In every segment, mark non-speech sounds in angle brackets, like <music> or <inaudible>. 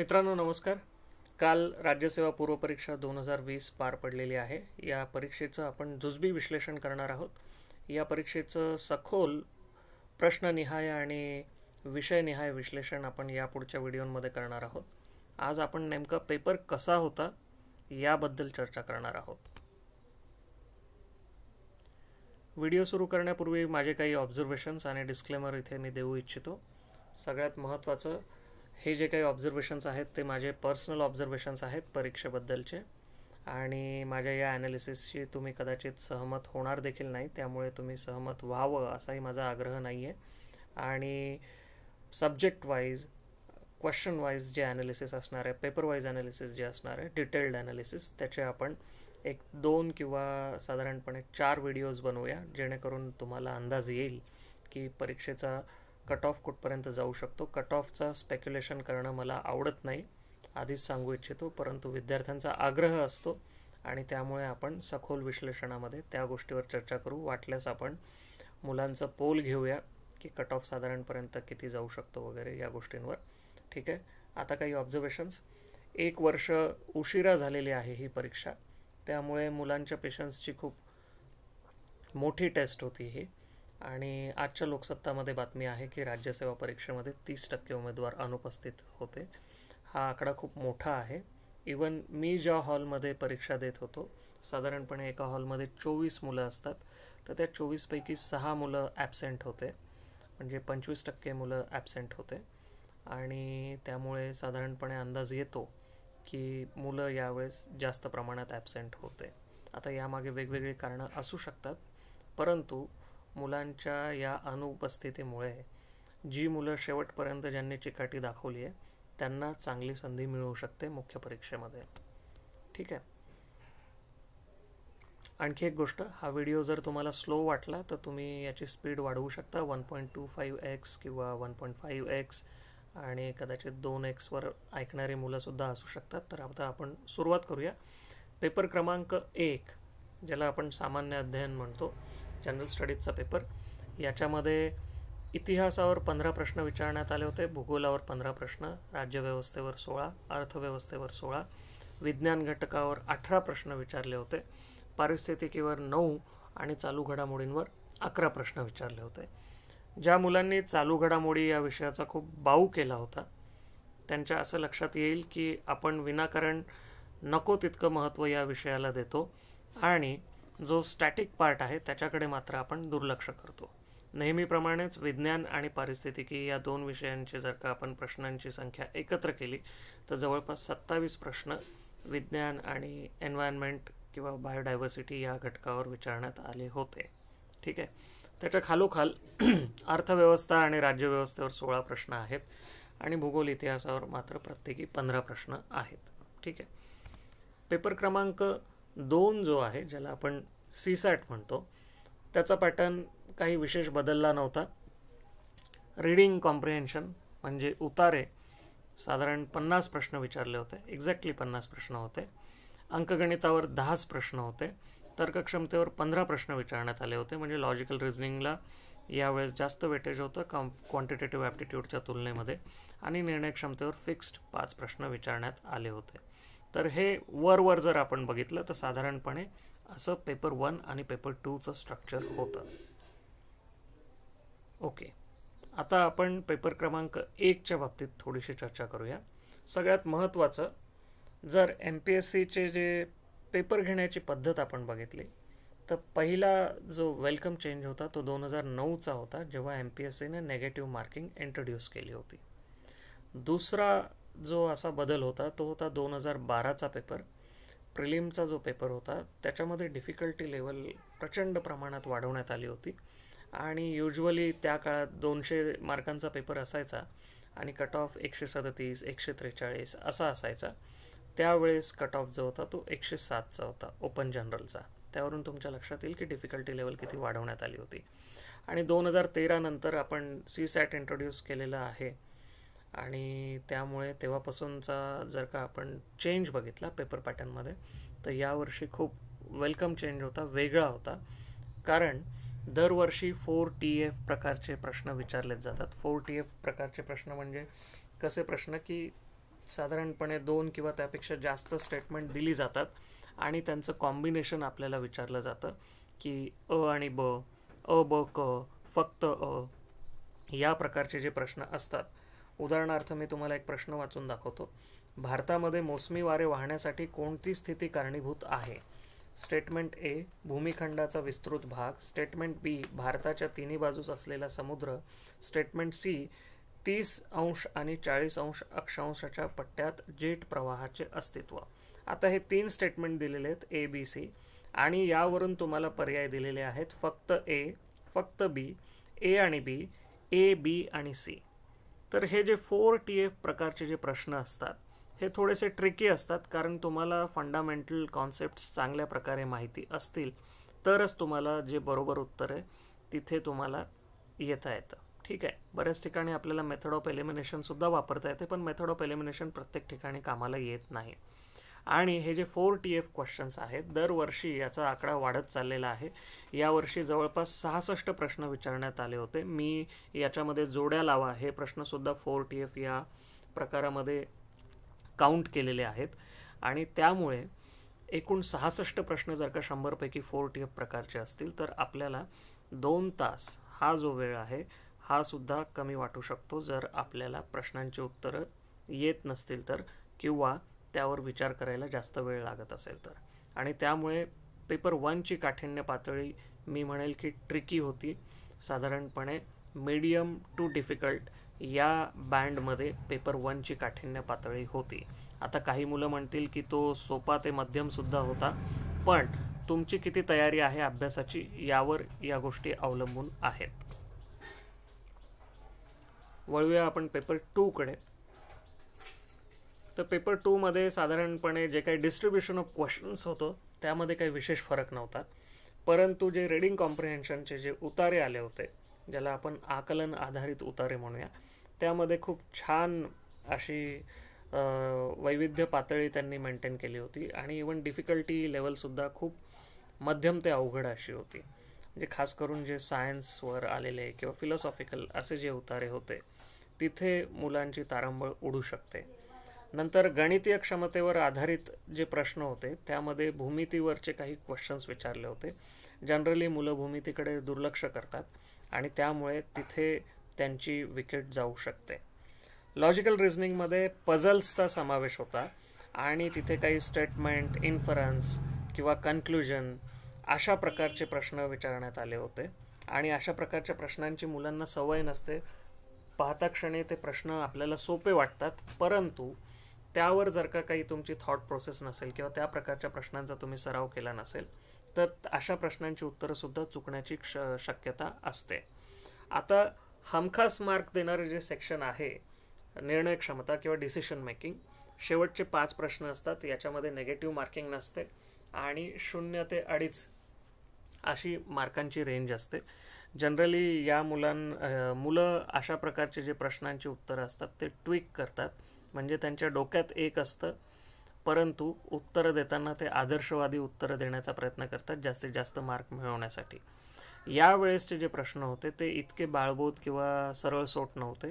मित्रांनो नमस्कार काल राज्यसेवा पूर्वपरीक्षा दोन हजार वीस पार पडलेली आहे या परीक्षेचं आपण जुजबी विश्लेषण करणार आहोत या परीक्षेचं सखोल प्रश्ननिहाय आणि विषयनिहाय विश्लेषण आपण या पुढच्या व्हिडिओमध्ये करणार आहोत आज आपण नेमका पेपर कसा होता याबद्दल चर्चा करणार आहोत व्हिडिओ सुरू करण्यापूर्वी माझे काही ऑब्झर्वेशन्स आणि डिस्क्लेमर इथे मी देऊ इच्छितो सगळ्यात महत्त्वाचं हे जे काही ऑब्झर्वेशन्स आहेत ते माझे पर्सनल ऑब्झर्वेशन्स आहेत परीक्षेबद्दलचे आणि माझ्या या ॲनालिसिसशी तुम्ही कदाचित सहमत होणार देखील नाही त्यामुळे तुम्ही सहमत व्हावं असाही माझा आग्रह नाही आहे आणि सब्जेक्ट वाईज क्वेश्चन वाईज जे ॲनालिसिस असणार आहे पेपर वाईज ॲनालिसिस जे असणार आहे डिटेल्ड ॲनालिसिस त्याचे आपण एक दोन किंवा साधारणपणे चार व्हिडिओज बनवूया जेणेकरून तुम्हाला अंदाज येईल की परीक्षेचा कट ऑफ कुठपर्यंत जाऊ शकतो कट ऑफचा स्पेक्युलेशन करणं मला आवडत नाही आधीच सांगू इच्छितो परंतु विद्यार्थ्यांचा आग्रह असतो आणि त्यामुळे आपण सखोल विश्लेषणामध्ये त्या गोष्टीवर चर्चा करू वाटल्यास आपण मुलांचं पोल घेऊया की कट ऑफ साधारणपर्यंत किती जाऊ शकतो वगैरे या गोष्टींवर ठीक आहे आता काही ऑब्झर्वेशन्स एक वर्ष उशिरा झालेली आहे ही परीक्षा त्यामुळे मुलांच्या पेशन्सची खूप मोठी टेस्ट होती ही आणि आजच्या लोकसत्तामध्ये बातमी आहे की राज्यसेवा परीक्षेमध्ये तीस टक्के उमेदवार अनुपस्थित होते हा आकडा खूप मोठा आहे इवन मी ज्या हॉलमध्ये परीक्षा देत होतो साधारणपणे एका हॉलमध्ये चोवीस मुलं असतात तर त्या चोवीसपैकी सहा मुलं ॲबसेंट होते म्हणजे पंचवीस टक्के मुलं ॲबसेंट होते आणि त्यामुळे साधारणपणे अंदाज येतो की मुलं यावेळेस जास्त प्रमाणात ॲबसेंट होते आता यामागे वेगवेगळी कारणं असू शकतात परंतु मुलांच्या या अनुपस्थितीमुळे जी मुलं शेवटपर्यंत ज्यांनी चिकाटी दाखवली आहे त्यांना चांगली संधी मिळू शकते मुख्य परीक्षेमध्ये ठीक आहे आणखी एक गोष्ट हा व्हिडिओ जर तुम्हाला स्लो वाटला तर तुम्ही याची स्पीड वाढवू शकता one point two five x किंवा वन पॉईंट फाईव्ह एक्स आणि कदाचित दोन एक्सवर ऐकणारी मुलंसुद्धा असू शकतात तर आता आपण सुरुवात करूया पेपर क्रमांक एक ज्याला आपण सामान्य अध्ययन म्हणतो जनरल स्टडीजचा पेपर याच्यामध्ये इतिहासावर पंधरा प्रश्न विचारण्यात आले होते भूगोलावर पंधरा प्रश्न राज्यव्यवस्थेवर सोळा अर्थव्यवस्थेवर सोळा विज्ञान घटकावर अठरा प्रश्न विचारले होते पारिस्थितिकीवर नऊ आणि चालू घडामोडींवर अकरा प्रश्न विचारले होते ज्या मुलांनी चालू घडामोडी या विषयाचा खूप बाऊ केला होता त्यांच्या असं लक्षात येईल की आपण विनाकारण नको तितकं महत्त्व या विषयाला देतो आणि जो स्टॅटिक पार्ट आहे त्याच्याकडे मात्र आपण दुर्लक्ष करतो नेहमीप्रमाणेच विज्ञान आणि पारिस्थितिकी या दोन विषयांचे जर का आपण प्रश्नांची संख्या एकत्र केली तर जवळपास सत्तावीस प्रश्न विज्ञान आणि एन्व्हायरमेंट किंवा बायोडायव्हर्सिटी या घटकावर विचारण्यात आले होते ठीक आहे त्याच्या खालोखाल <clears throat> अर्थव्यवस्था आणि राज्यव्यवस्थेवर सोळा प्रश्न आहेत आणि भूगोल इतिहासावर मात्र प्रत्येकी पंधरा प्रश्न आहेत ठीक आहे पेपर क्रमांक दोन जो आहे ज्याला आपण सॅट म्हणतो त्याचा पॅटर्न काही विशेष बदलला नव्हता रीडिंग कॉम्प्रिहेन्शन म्हणजे उतारे साधारण पन्नास प्रश्न विचारले होते एक्झॅक्टली पन्नास प्रश्न होते अंकगणितावर दहाच प्रश्न होते तर्कक्षमतेवर पंधरा प्रश्न विचारण्यात आले होते म्हणजे लॉजिकल रिझनिंगला यावेळेस जास्त वेटेज होतं कॉम क्वांटिटेटिव्ह ॲप्टिट्यूडच्या तुलनेमध्ये आणि निर्णय क्षमतेवर फिक्स्ड पाच प्रश्न विचारण्यात आले होते तर हे वरवर जर आपण बघितलं तर साधारणपणे असं पेपर वन आणि पेपर टूचं स्ट्रक्चर होतं ओके आता आपण पेपर क्रमांक एकच्या बाबतीत थोडीशी चर्चा करूया सगळ्यात महत्त्वाचं जर एम पी एस सीचे जे पेपर घेण्याची पद्धत आपण बघितली तर पहिला जो वेलकम चेंज होता तो दोन हजार नऊचा होता जेव्हा एम पी एस सीने नेगेटिव्ह मार्किंग इंट्रोड्यूस केली होती दुसरा जो असा बदल होता तो होता दोन हजार बाराचा पेपर प्रिलिमचा जो पेपर होता त्याच्यामध्ये डिफिकल्टी लेवल प्रचंड प्रमाणात वाढवण्यात आली होती आणि युजली त्या काळात दोनशे मार्कांचा पेपर असायचा आणि कट ऑफ एकशे सदतीस एकशे त्रेचाळीस असा असायचा त्यावेळेस कट ऑफ जो होता तो एकशे सातचा होता ओपन जनरलचा त्यावरून तुमच्या लक्षात येईल की डिफिकल्टी लेवल किती वाढवण्यात आली होती आणि दोन हजार तेरानंतर आपण सी सॅट इंट्रोड्यूस केलेलं आहे आणि त्यामुळे तेव्हापासूनचा जर का आपण चेंज बघितला पेपर पॅटर्नमध्ये तर यावर्षी खूप वेलकम चेंज होता वेगळा होता कारण दरवर्षी फोर टी एफ प्रकारचे प्रश्न विचारलेच जातात फोर टी एफ प्रकारचे प्रश्न म्हणजे कसे प्रश्न की साधारणपणे दोन किंवा त्यापेक्षा जास्त स्टेटमेंट दिली जातात आणि त्यांचं कॉम्बिनेशन आपल्याला विचारलं जातं की अ आणि ब अ ब क फक्त अ या प्रकारचे जे प्रश्न असतात उदाहरणार्थ मी तुम्हाला एक प्रश्न वाचून दाखवतो भारतामध्ये मोसमी वारे वाहण्यासाठी कोणती स्थिती कारणीभूत आहे स्टेटमेंट ए भूमिखंडाचा विस्तृत भाग स्टेटमेंट बी भारताच्या तिन्ही बाजूस असलेला समुद्र स्टेटमेंट सी तीस अंश आणि चाळीस अंश अक्षांशाच्या पट्ट्यात जेट प्रवाहाचे अस्तित्व आता हे तीन स्टेटमेंट दिलेले आहेत ए बी सी आणि यावरून तुम्हाला पर्याय दिलेले आहेत फक्त ए फक्त बी ए आणि बी ए बी आणि सी तर हे जे फोर टी एफ प्रकारचे जे प्रश्न असतात हे थोडेसे ट्रिकी असतात कारण तुम्हाला फंडामेंटल कॉन्सेप्ट्स चांगल्या प्रकारे माहिती असतील तरच तुम्हाला जे बरोबर उत्तर आहे तिथे तुम्हाला येता येतं ठीक आहे बऱ्याच ठिकाणी आपल्याला मेथड ऑफ एलिमिनेशनसुद्धा वापरता येते पण मेथड ऑफ एलिमिनेशन प्रत्येक ठिकाणी कामाला येत नाही आणि हे जे फोर टी एफ क्वेश्चन्स आहेत दरवर्षी याचा आकडा वाढत चाललेला आहे यावर्षी जवळपास सहासष्ट प्रश्न विचारण्यात आले होते मी याच्यामध्ये जोड्या लावा हे प्रश्नसुद्धा फोर टी एफ या प्रकारामध्ये काउंट केलेले आहेत आणि त्यामुळे एकूण सहासष्ट प्रश्न जर का शंभरपैकी फोर टी एफ प्रकारचे असतील तर आपल्याला दोन तास हा जो वेळ आहे हा सुद्धा कमी वाटू शकतो जर आपल्याला प्रश्नांची उत्तरं येत नसतील तर किंवा त्यावर विचार करायला जास्त वेळ लागत असेल तर आणि त्यामुळे पेपर वनची काठिण्य पातळी मी म्हणेल की ट्रिकी होती साधारणपणे मीडियम टू डिफिकल्ट या बँडमध्ये पेपर वनची काठिण्य पातळी होती आता काही मुलं म्हणतील की तो सोपा ते मध्यमसुद्धा होता पण तुमची किती तयारी आहे अभ्यासाची यावर या गोष्टी अवलंबून आहेत वळूया आपण पेपर टूकडे तर पेपर टूमध्ये साधारणपणे जे काही डिस्ट्रीब्युशन ऑफ क्वेश्चन्स होतं त्यामध्ये काही विशेष फरक नव्हता परंतु जे रीडिंग कॉम्प्रिहेन्शनचे जे उतारे आले होते ज्याला आपण आकलन आधारित उतारे म्हणूया त्यामध्ये खूप छान अशी वैविध्य पातळी त्यांनी मेंटेन केली होती आणि इवन डिफिकल्टी लेवलसुद्धा खूप मध्यम ते अवघड अशी होती म्हणजे खास करून जे सायन्सवर आलेले किंवा फिलॉसॉफिकल असे जे उतारे होते तिथे मुलांची तारांबळ उडू शकते नंतर गणितीय क्षमतेवर आधारित जे प्रश्न होते त्यामध्ये भूमितीवरचे काही क्वेश्चन्स विचारले होते जनरली मुलं भूमितीकडे दुर्लक्ष करतात आणि त्यामुळे तिथे त्यांची विकेट जाऊ शकते लॉजिकल रिजनिंगमध्ये पझल्सचा समावेश होता आणि तिथे काही स्टेटमेंट इन्फरन्स किंवा कन्क्लुजन अशा प्रकारचे प्रश्न विचारण्यात आले होते आणि अशा प्रकारच्या प्रश्नांची मुलांना सवय नसते पाहता क्षणी ते प्रश्न आपल्याला सोपे वाटतात परंतु त्यावर जर का काही तुमची थॉट प्रोसेस नसेल किंवा त्या प्रकारच्या प्रश्नांचा तुम्ही सराव केला नसेल तर अशा प्रश्नांची उत्तरंसुद्धा चुकण्याची क्ष शक्यता असते आता हमखास मार्क देणारे जे सेक्शन आहे निर्णय क्षमता किंवा डिसिशन मेकिंग शेवटचे पाच प्रश्न असतात याच्यामध्ये नेगेटिव्ह मार्किंग नसते आणि शून्य ते अडीच अशी मार्कांची रेंज असते जनरली या मुलां मुलं अशा प्रकारचे जे प्रश्नांची उत्तरं असतात ते ट्विक करतात म्हणजे त्यांच्या डोक्यात एक असतं परंतु उत्तरं देताना ते आदर्शवादी उत्तरं देण्याचा प्रयत्न करतात जास्तीत जास्त मार्क मिळवण्यासाठी यावेळेसचे जे प्रश्न होते ते इतके बाळबोध किंवा सरळ सोट नव्हते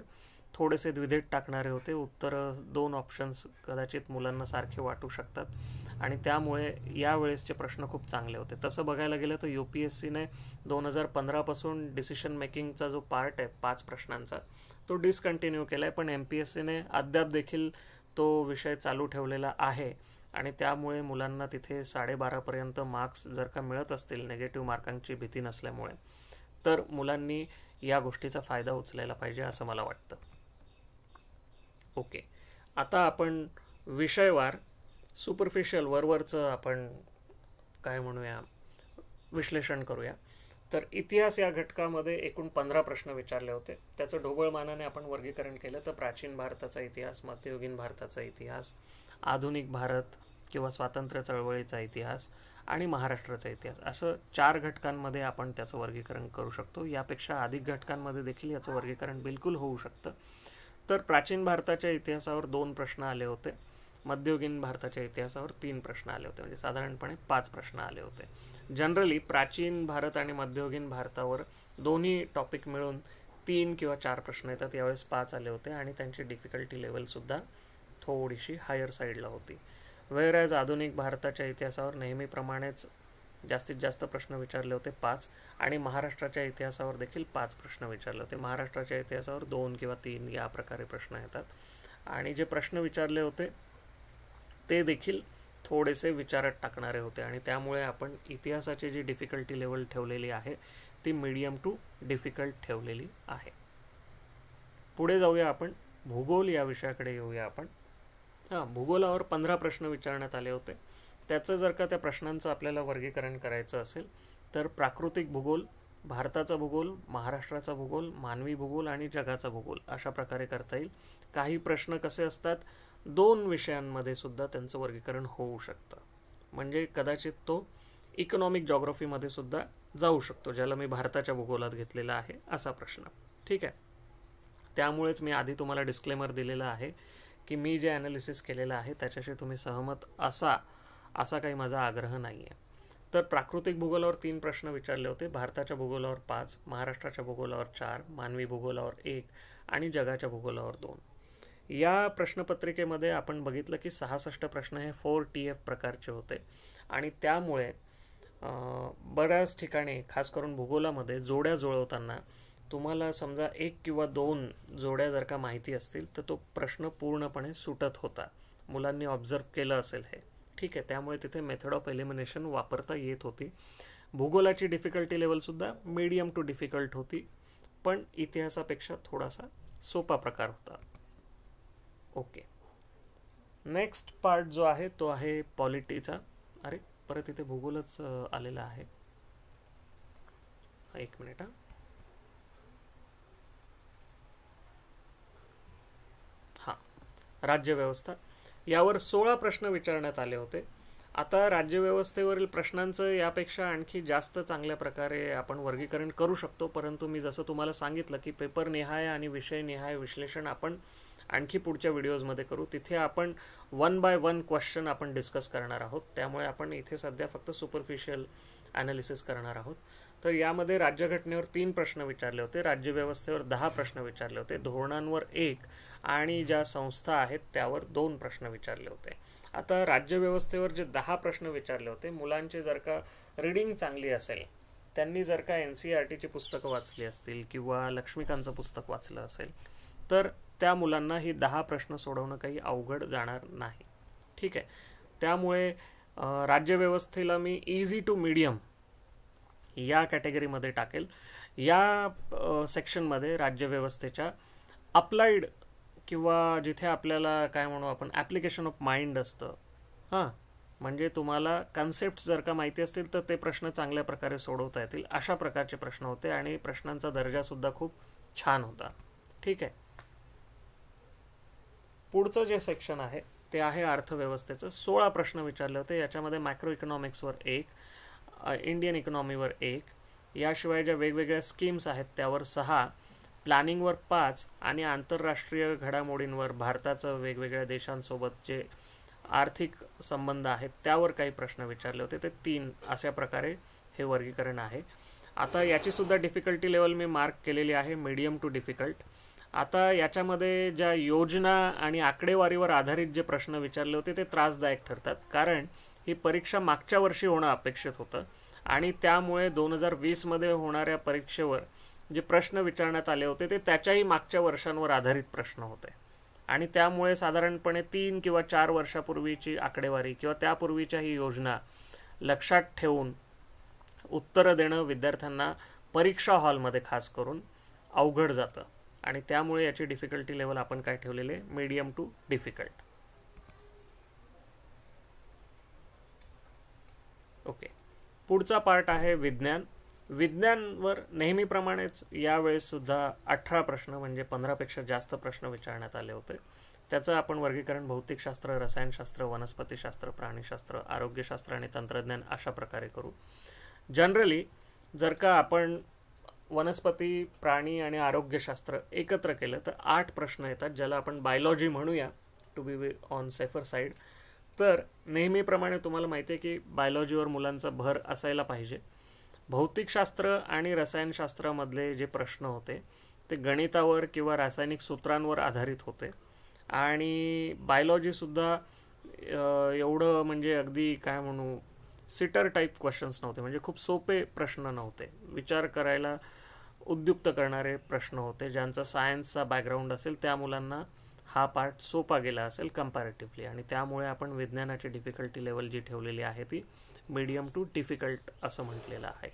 थोडेसे द्विधेत टाकणारे होते उत्तरं दोन ऑप्शन्स कदाचित मुलांना सारखे वाटू शकतात आणि त्यामुळे यावेळेसचे प्रश्न खूप चांगले होते तसं बघायला गेलं तर यू पी एस सीने दोन हजार पंधरापासून डिसिशन मेकिंगचा जो पार्ट आहे पाच प्रश्नांचा तो डिसकंटिन्यू केला आहे पण एम पी एस सीने अद्याप देखील तो विषय चालू ठेवलेला आहे आणि त्यामुळे मुलांना तिथे साडेबारापर्यंत मार्क्स जर का मिळत असतील नेगेटिव्ह मार्कांची भीती नसल्यामुळे तर मुलांनी या गोष्टीचा फायदा उचलायला पाहिजे असं मला वाटतं ओके आता आपण विषयवार सुपरफिशियल वरवरचं आपण काय म्हणूया विश्लेषण करूया तर इतिहास या घटकामध्ये एकूण पंधरा प्रश्न विचारले होते त्याचं ढोबळमानाने आपण वर्गीकरण केलं तर प्राचीन भारताचा इतिहास मध्ययुगीन भारताचा इतिहास आधुनिक भारत किंवा स्वातंत्र्य चळवळीचा इतिहास आणि महाराष्ट्राचा इतिहास असं चार घटकांमध्ये आपण त्याचं वर्गीकरण करू शकतो यापेक्षा अधिक घटकांमध्ये देखील याचं वर्गीकरण बिलकुल होऊ शकतं तर प्राचीन भारताच्या इतिहासावर दोन प्रश्न आले होते मध्ययुगीन भारताच्या इतिहासावर तीन प्रश्न आले होते म्हणजे साधारणपणे पाच प्रश्न आले होते जनरली प्राचीन भारत आणि मध्ययुगीन भारतावर दोन्ही टॉपिक मिळून तीन किंवा चार प्रश्न येतात यावेळेस पाच आले होते आणि त्यांची डिफिकल्टी लेवलसुद्धा थोडीशी हायर साईडला होती वेर ॲज आधुनिक भारताच्या इतिहासावर नेहमीप्रमाणेच जास्तीत जास्त प्रश्न विचारले होते पाच आणि महाराष्ट्राच्या इतिहासावर देखील पाच प्रश्न विचारले होते महाराष्ट्राच्या इतिहासावर दोन किंवा तीन या प्रकारे प्रश्न येतात आणि जे प्रश्न विचारले होते ते देखील थोडेसे विचारात टाकणारे होते आणि त्यामुळे आपण इतिहासाची जी डिफिकल्टी लेवल ठेवलेली आहे ती मीडियम टू डिफिकल्ट ठेवलेली आहे पुढे जाऊया आपण भूगोल या विषयाकडे येऊया आपण हां भूगोलावर पंधरा प्रश्न विचारण्यात आले होते त्याचं जर का त्या प्रश्नांचं आपल्याला वर्गीकरण करायचं असेल तर प्राकृतिक भूगोल भारताचा भूगोल महाराष्ट्राचा भूगोल मानवी भूगोल आणि जगाचा भूगोल अशा प्रकारे करता येईल काही प्रश्न कसे असतात दोन विषयांमध्ये सुद्धा त्यांचं वर्गीकरण होऊ शकतं म्हणजे कदाचित तो इकॉनॉमिक जॉग्रफीमध्ये सुद्धा जाऊ शकतो ज्याला मी भारताच्या भूगोलात घेतलेला आहे असा प्रश्न ठीक आहे त्यामुळेच मी आधी तुम्हाला डिस्क्लेमर दिलेला आहे की मी जे ॲनालिसिस केलेलं आहे त्याच्याशी तुम्ही सहमत असा असा काही माझा आग्रह नाही आहे तर प्राकृतिक भूगोलावर तीन प्रश्न विचारले होते भारताच्या भूगोलावर पाच महाराष्ट्राच्या भूगोलावर चार मानवी भूगोलावर एक आणि जगाच्या भूगोलावर दोन या प्रश्नपत्रिकेमध्ये आपण बघितलं की सहासष्ट प्रश्न हे फोर टी एफ प्रकारचे होते आणि त्यामुळे बऱ्याच ठिकाणी खास करून भूगोलामध्ये जोड्या जुळवताना तुम्हाला समजा एक किंवा दोन जोड्या जर का माहिती असतील तर तो प्रश्न पूर्णपणे सुटत होता मुलांनी ऑब्झर्व केलं असेल हे ठीक आहे त्यामुळे तिथे मेथड ऑफ एलिमिनेशन वापरता येत होती भूगोलाची डिफिकल्टी लेवलसुद्धा मीडियम टू डिफिकल्ट होती पण इतिहासापेक्षा थोडासा सोपा प्रकार होता ओके नेक्स्ट पार्ट जो आहे तो आहे पॉलिटीचा अरे परत इथे भूगोलच आलेला आहे एक मिनिट हा राज्य राज्यव्यवस्था यावर सोळा प्रश्न विचारण्यात आले होते आता राज्यव्यवस्थेवरील प्रश्नांचं यापेक्षा आणखी जास्त चांगल्या प्रकारे आपण वर्गीकरण करू शकतो परंतु मी जसं तुम्हाला सांगितलं की पेपर निहाय आणि विषय निहाय विश्लेषण आपण आणखी पुढच्या व्हिडिओजमध्ये करू तिथे आपण वन बाय वन क्वेश्चन आपण डिस्कस करणार आहोत त्यामुळे आपण इथे सध्या फक्त सुपरफिशियल ॲनालिसिस करणार आहोत तर यामध्ये राज्यघटनेवर तीन प्रश्न विचारले होते राज्यव्यवस्थेवर दहा प्रश्न विचारले होते धोरणांवर एक आणि ज्या संस्था आहेत त्यावर दोन प्रश्न विचारले होते आता राज्यव्यवस्थेवर जे दहा प्रश्न विचारले होते मुलांचे जर का रीडिंग चांगली असेल त्यांनी जर का एन सी आर टीची पुस्तकं वाचली असतील किंवा लक्ष्मीकांतचं पुस्तक वाचलं असेल तर त्या मुलांना हे दहा प्रश्न सोडवणं काही अवघड जाणार नाही ठीक आहे त्यामुळे राज्यव्यवस्थेला मी इझी टू मीडियम या कॅटेगरीमध्ये टाकेल या सेक्शनमध्ये राज्यव्यवस्थेच्या अप्लाईड किंवा जिथे आपल्याला काय म्हणू आपण ॲप्लिकेशन ऑफ माइंड असतं हां म्हणजे तुम्हाला कन्सेप्ट जर का माहिती असतील तर ते प्रश्न चांगल्या प्रकारे सोडवता येतील अशा प्रकारचे प्रश्न होते आणि प्रश्नांचा दर्जासुद्धा खूप छान होता ठीक आहे पुढचं जे सेक्शन आहे ते आहे अर्थव्यवस्थेचं सोळा प्रश्न विचारले होते याच्यामध्ये मायक्रो इकॉनॉमिक्सवर एक इंडियन इकॉनॉमीवर एक याशिवाय ज्या वेगवेगळ्या स्कीम्स आहेत त्यावर सहा प्लॅनिंगवर पाच आणि आंतरराष्ट्रीय घडामोडींवर भारताचं वेगवेगळ्या देशांसोबत जे आर्थिक संबंध आहेत त्यावर काही प्रश्न विचारले होते ते तीन अशा प्रकारे हे वर्गीकरण आहे आता याचीसुद्धा डिफिकल्टी लेवल मी मार्क केलेली आहे मीडियम टू डिफिकल्ट आता याच्यामध्ये ज्या योजना आणि आकडेवारीवर आधारित जे प्रश्न विचारले होते ते त्रासदायक ठरतात कारण ही परीक्षा मागच्या वर्षी होणं अपेक्षित होतं आणि त्यामुळे दोन हजार वीसमध्ये होणाऱ्या परीक्षेवर जे प्रश्न विचारण्यात आले होते ते त्याच्याही मागच्या वर्षांवर आधारित प्रश्न होते आणि त्यामुळे साधारणपणे तीन किंवा चार वर्षापूर्वीची आकडेवारी किंवा त्यापूर्वीच्या ही योजना लक्षात ठेवून उत्तरं देणं विद्यार्थ्यांना परीक्षा हॉलमध्ये खास करून अवघड जातं आणि त्यामुळे याची डिफिकल्टी लेवल आपण काय ठेवलेले मीडियम टू डिफिकल्ट ओके पुढचा पार्ट आहे विज्ञान विज्ञानवर नेहमीप्रमाणेच यावेळेससुद्धा अठरा प्रश्न म्हणजे पंधरापेक्षा जास्त प्रश्न विचारण्यात आले होते त्याचं आपण वर्गीकरण भौतिकशास्त्र रसायनशास्त्र वनस्पतीशास्त्र प्राणीशास्त्र आरोग्यशास्त्र आणि तंत्रज्ञान अशा प्रकारे करू जनरली जर का आपण वनस्पती प्राणी आणि आरोग्यशास्त्र एकत्र केलं तर आठ प्रश्न येतात ज्याला आपण बायोलॉजी म्हणूया to be on safer side तर नेहमीप्रमाणे तुम्हाला माहिती आहे की बायोलॉजीवर मुलांचा भर असायला पाहिजे भौतिकशास्त्र आणि रसायनशास्त्रामधले जे प्रश्न होते ते गणितावर किंवा रासायनिक सूत्रांवर आधारित होते आणि बायोलॉजीसुद्धा एवढं म्हणजे अगदी काय म्हणू सिटर टाईप क्वेश्चन्स नव्हते म्हणजे खूप सोपे प्रश्न नव्हते विचार करायला उद्युक्त करणारे प्रश्न होते ज्यांचा सायन्सचा बॅकग्राऊंड असेल त्या मुलांना हा पार्ट सोपा गेला असेल कम्पॅरेटिव्हली आणि त्यामुळे आपण विज्ञानाची डिफिकल्टी लेवल जी ठेवलेली आहे ती मीडियम टू डिफिकल्ट असं म्हटलेलं आहे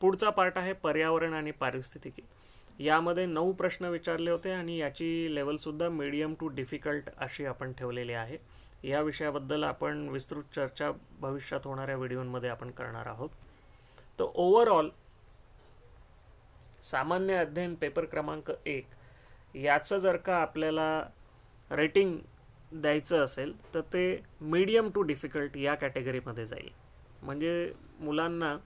पुढचा पार्ट आहे पर्यावरण आणि पारिस्थितिकी यामध्ये नऊ प्रश्न विचारले होते आणि याची लेवलसुद्धा मीडियम टू डिफिकल्ट अशी आपण ठेवलेली आहे या विषयाबद्दल आपण विस्तृत चर्चा भविष्यात होणाऱ्या व्हिडिओमध्ये आपण करणार आहोत तर ओव्हरऑल सामान्य अध्ययन पेपर क्रमांक एक याचं जर का आपल्याला रेटिंग द्यायचं असेल तर ते मीडियम टू डिफिकल्ट या कॅटेगरीमध्ये जाईल म्हणजे मुलांना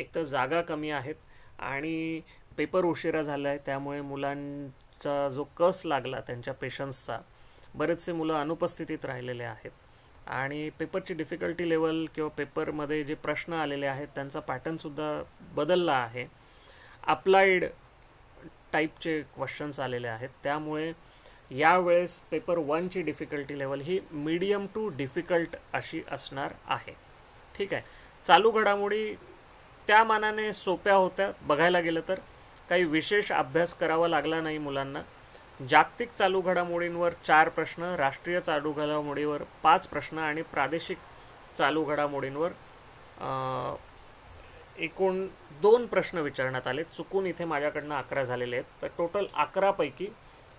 एक तर जागा कमी आहेत आणि पेपर उशिरा झाला आहे त्यामुळे मुलांचा जो कस लागला त्यांच्या पेशन्सचा बरेचसे मुलं अनुपस्थितीत राहिलेले आहेत आणि पेपरची डिफिकल्टी लेवल किंवा पेपरमध्ये जे प्रश्न आलेले आहेत त्यांचा पॅटर्नसुद्धा बदलला आहे अप्लाईड टाईपचे क्वेश्चन्स आलेले आहेत त्यामुळे यावेळेस पेपर वनची डिफिकल्टी लेवल ही मीडियम टू डिफिकल्ट अशी असणार आहे ठीक आहे चालू घडामोडी त्या मानाने सोप्या होत्या बघायला गेलं तर काही विशेष अभ्यास करावा लागला नाही मुलांना जागतिक चालू घडामोडींवर चार प्रश्न राष्ट्रीय चालू घडामोडीवर पाच प्रश्न आणि प्रादेशिक चालू घडामोडींवर एकूण दोन प्रश्न विचारण्यात आले चुकून इथे माझ्याकडनं अकरा झालेले आहेत तर टोटल अकरापैकी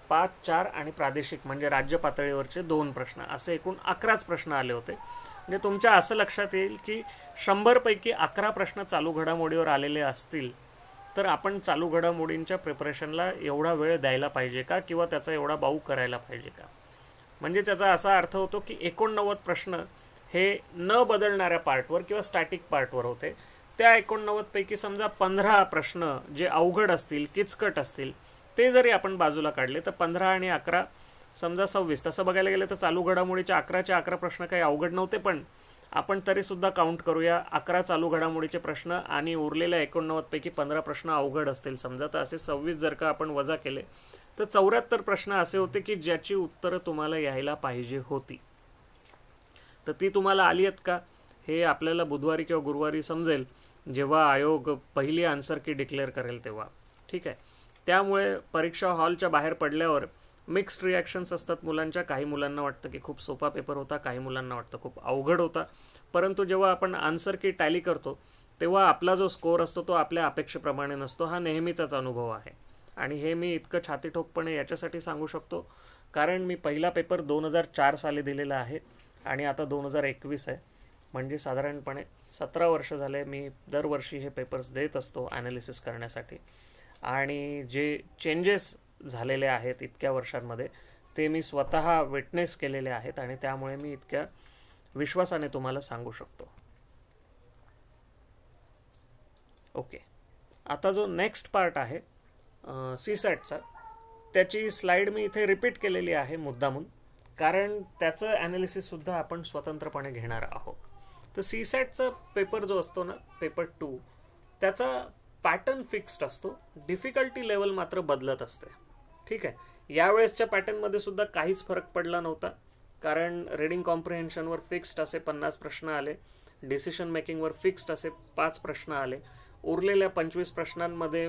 पाच चार आणि प्रादेशिक म्हणजे राज्य पातळीवरचे दोन प्रश्न असे एकूण अकराच प्रश्न आले होते म्हणजे तुमच्या असं लक्षात येईल की शंभरपैकी अकरा प्रश्न चालू घडामोडीवर आलेले असतील तर आपण चालू घडामोडींच्या प्रिपरेशनला एवढा वेळ द्यायला पाहिजे का किंवा त्याचा एवढा बाऊ करायला पाहिजे का म्हणजे त्याचा असा अर्थ होतो की एकोणनव्वद प्रश्न हे न बदलणाऱ्या पार्टवर किंवा स्टॅटिक पार्टवर होते त्या एकोणनव्वदपैकी समजा पंधरा प्रश्न जे अवघड असतील किचकट असतील ते जरी आपण बाजूला काढले तर पंधरा आणि अकरा समजा सव्वीस तसं बघायला गेलं तर चालू घडामोडीच्या अकराच्या अकरा प्रश्न काही अवघड नव्हते पण आपण तरीसुद्धा काउंट करूया अकरा चालू घडामोडीचे प्रश्न आणि उरलेल्या एकोणनव्वदपैकी पंधरा प्रश्न अवघड असतील समजा तर असे सव्वीस जर का आपण वजा केले तर चौऱ्याहत्तर प्रश्न असे होते की ज्याची उत्तरं तुम्हाला यायला पाहिजे होती तर ती तुम्हाला आली आहेत का हे आपल्याला बुधवारी किंवा गुरुवारी समजेल जेव्हा आयोग पहिली आन्सर की डिक्लेअर करेल तेव्हा ठीक आहे त्यामुळे परीक्षा हॉलच्या बाहेर पडल्यावर मिक्स्ड रिॲक्शन्स असतात मुलांच्या काही मुलांना वाटतं की खूप सोपा पेपर होता काही मुलांना वाटतं खूप अवघड होता परंतु जेव्हा आपण आन्सर की टॅली करतो तेव्हा आपला जो स्कोअर असतो तो आपल्या अपेक्षेप्रमाणे नसतो हा नेहमीचाच अनुभव आहे आणि हे मी इतकं छातीठोकपणे याच्यासाठी सांगू शकतो कारण मी पहिला पेपर दोन हजार चार साली दिलेला आहे आणि आता दोन हजार एकवीस आहे म्हणजे साधारणपणे सतरा वर्ष झाले मी दरवर्षी हे पेपर्स देत असतो ॲनालिसिस करण्यासाठी आणि जे चेंजेस झालेले आहेत इतक्या वर्षांमध्ये ते मी स्वतः विटनेस केलेले आहेत आणि त्यामुळे मी इतक्या विश्वासाने तुम्हाला सांगू शकतो ओके आता जो नेक्स्ट पार्ट आहे सी सॅटचा त्याची स्लाईड मी इथे रिपीट केलेली आहे मुद्दामून कारण त्याचं ॲनालिसिससुद्धा आपण स्वतंत्रपणे घेणार आहोत तर सी सॅटचा पेपर जो असतो ना पेपर टू त्याचा पॅटर्न फिक्स्ड असतो डिफिकल्टी लेवल मात्र बदलत असते ठीक आहे यावेळेसच्या पॅटर्नमध्ये सुद्धा काहीच फरक पडला नव्हता कारण रिडिंग कॉम्प्रिहेन्शनवर फिक्स्ड असे पन्नास प्रश्न आले डिसिशन मेकिंगवर फिक्स्ड असे पाच प्रश्न आले उरलेल्या पंचवीस प्रश्नांमध्ये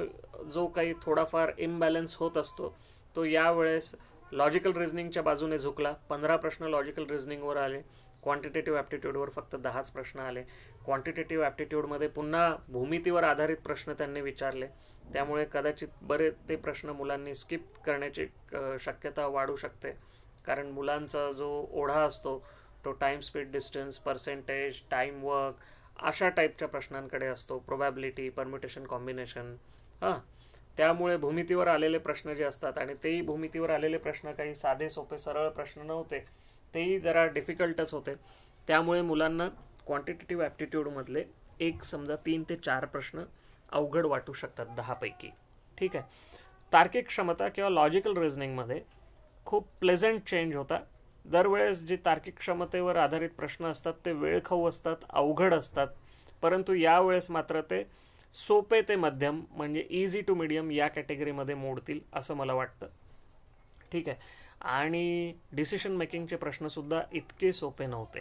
जो काही थोडाफार इम्बॅलन्स होत असतो तो यावेळेस लॉजिकल रिजनिंगच्या बाजूने झुकला पंधरा प्रश्न लॉजिकल रिझनिंगवर आले क्वांटिटेटिव्ह ॲप्टिट्यूडवर फक्त दहाच प्रश्न आले क्वांटिटेटिव्ह ॲप्टिट्यूडमध्ये पुन्हा भूमितीवर आधारित प्रश्न त्यांनी विचारले त्यामुळे कदाचित बरे ते प्रश्न मुलांनी स्किप करण्याची शक्यता वाढू शकते कारण मुलांचा जो ओढा असतो तो time speed distance percentage time work अशा टाईपच्या प्रश्नांकडे असतो प्रोबॅबिलिटी परम्युटेशन कॉम्बिनेशन हां त्यामुळे भूमितीवर आलेले प्रश्न जे असतात आणि तेही भूमितीवर आलेले प्रश्न काही साधे सोपे सरळ प्रश्न नव्हते तेही जरा डिफिकल्टच होते त्यामुळे मुलांना क्वांटिटेटिव्ह ॲप्टिट्यूडमधले एक समजा तीन ते चार प्रश्न अवघड वाटू शकतात दहापैकी ठीक आहे तार्किक क्षमता किंवा लॉजिकल रिझनिंगमध्ये खूप प्लेझंट चेंज होता दरवेळेस जे तार्किक क्षमतेवर आधारित प्रश्न असतात ते वेळखाऊ असतात अवघड असतात परंतु यावेळेस मात्र ते सोपे ते मध्यम म्हणजे इझी टू मिडियम या कॅटेगरीमध्ये मोडतील असं मला वाटतं ठीक आहे आणि डिसिशन मेकिंगचे प्रश्नसुद्धा इतके सोपे नव्हते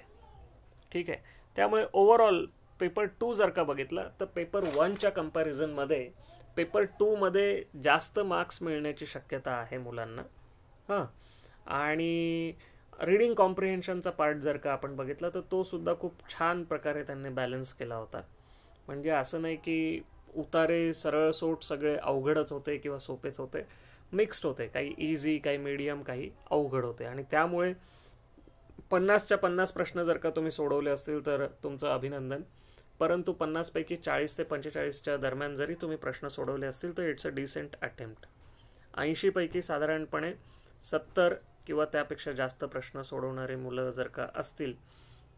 ठीक आहे त्यामुळे ओव्हरऑल पेपर टू जर का बघितला तर पेपर वनच्या कम्पॅरिझनमध्ये पेपर टूमध्ये जास्त मार्क्स मिळण्याची शक्यता आहे मुलांना हां आणि रीडिंग कॉम्प्रिहेन्शनचा पार्ट जर का आपण बघितला तर तो सुद्धा खूप छान प्रकारे त्यांनी बॅलन्स केला होता म्हणजे असं नाही की उतारे सरळ सोट सगळे अवघडच होते किंवा सोपेच होते मिक्स्ड होते काही इझी काही मीडियम काही अवघड होते आणि त्यामुळे पन्नासच्या पन्नास प्रश्न जर का तुम्ही सोडवले असतील तर तुमचं अभिनंदन परंतु पन्नासपैकी चाळीस ते पंचेचाळीसच्या दरम्यान जरी तुम्ही प्रश्न सोडवले असतील तर इट्स अ डिसेंट अटेम्प्ट ऐंशीपैकी साधारणपणे सत्तर किंवा त्यापेक्षा जास्त प्रश्न सोडवणारे मुलं जर का असतील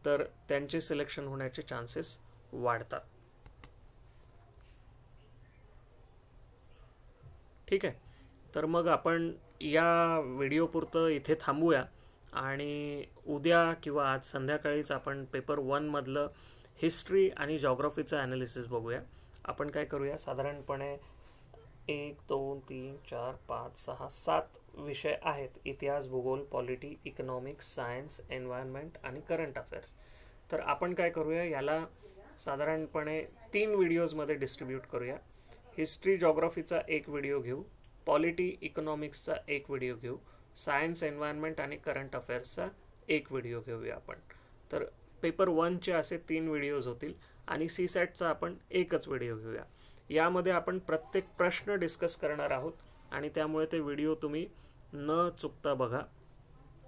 तर त्यांचे सिलेक्शन होण्याचे चान्सेस वाढतात ठीक आहे तर मग आपण या व्हिडिओपुरतं इथे थांबूया आणि उद्या किंवा आज संध्याकाळीच आपण पेपर वनमधलं हिस्ट्री आणि जॉग्रफीचं ॲनालिसिस बघूया आपण काय करूया साधारणपणे एक दोन तीन चार पाच सहा सात विषय आहेत इतिहास भूगोल पॉलिटी इकॉनॉमिक्स सायन्स एन्व्हायरमेंट आणि करंट अफेअर्स तर आपण काय करूया याला साधारणपणे तीन व्हिडिओजमध्ये डिस्ट्रीब्यूट करूया हिस्ट्री जॉग्रफीचा एक व्हिडिओ घेऊ पॉलिटी इकॉनॉमिक्सचा एक व्हिडिओ घेऊ सायन्स एन्व्हायरमेंट आणि करंट अफेअर्सचा एक व्हिडिओ घेऊया आपण तर पेपर वनचे असे तीन व्हिडिओज होतील आणि सी सॅटचा आपण एकच व्हिडिओ घेऊया यामध्ये आपण प्रत्येक प्रश्न डिस्कस करणार आहोत आणि त्यामुळे ते व्हिडिओ तुम्ही न चुकता बघा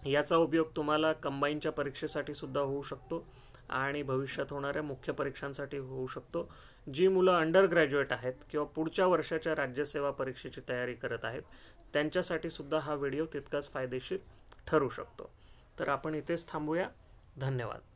याचा उपयोग तुम्हाला कंबाईनच्या परीक्षेसाठी सुद्धा होऊ शकतो आणि भविष्यात होणाऱ्या मुख्य परीक्षांसाठी होऊ शकतो जी मुलं अंडर ग्रॅज्युएट आहेत किंवा पुढच्या वर्षाच्या राज्यसेवा परीक्षेची तयारी करत आहेत त्यांच्यासाठी सुद्धा हा व्हिडिओ तितकाच फायदेशीर ठरू शकतो तर आपण इथेच थांबूया धन्यवाद